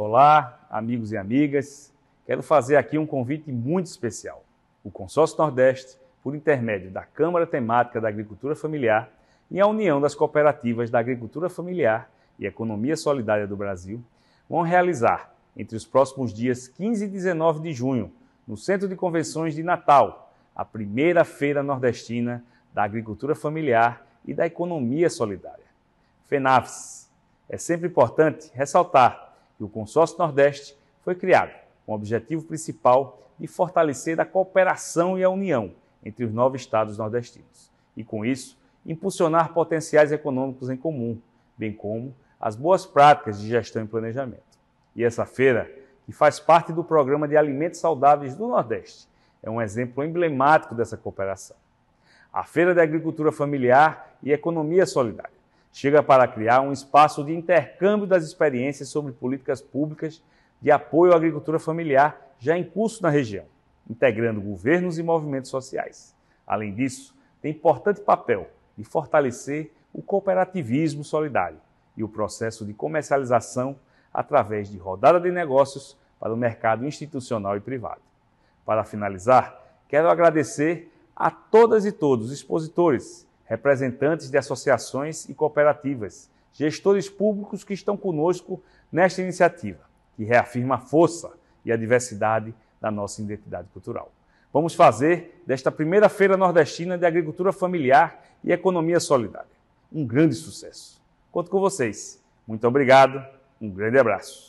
Olá, amigos e amigas. Quero fazer aqui um convite muito especial. O Consórcio Nordeste, por intermédio da Câmara Temática da Agricultura Familiar e a União das Cooperativas da Agricultura Familiar e Economia Solidária do Brasil, vão realizar, entre os próximos dias 15 e 19 de junho, no Centro de Convenções de Natal, a primeira feira nordestina da agricultura familiar e da economia solidária. FENAVES. É sempre importante ressaltar o Consórcio Nordeste foi criado com o objetivo principal de fortalecer a cooperação e a união entre os nove estados nordestinos e, com isso, impulsionar potenciais econômicos em comum, bem como as boas práticas de gestão e planejamento. E essa feira, que faz parte do Programa de Alimentos Saudáveis do Nordeste, é um exemplo emblemático dessa cooperação. A Feira da Agricultura Familiar e Economia Solidária chega para criar um espaço de intercâmbio das experiências sobre políticas públicas de apoio à agricultura familiar já em curso na região, integrando governos e movimentos sociais. Além disso, tem importante papel de fortalecer o cooperativismo solidário e o processo de comercialização através de rodada de negócios para o mercado institucional e privado. Para finalizar, quero agradecer a todas e todos os expositores representantes de associações e cooperativas, gestores públicos que estão conosco nesta iniciativa, que reafirma a força e a diversidade da nossa identidade cultural. Vamos fazer desta primeira Feira Nordestina de Agricultura Familiar e Economia Solidária um grande sucesso. Conto com vocês. Muito obrigado, um grande abraço.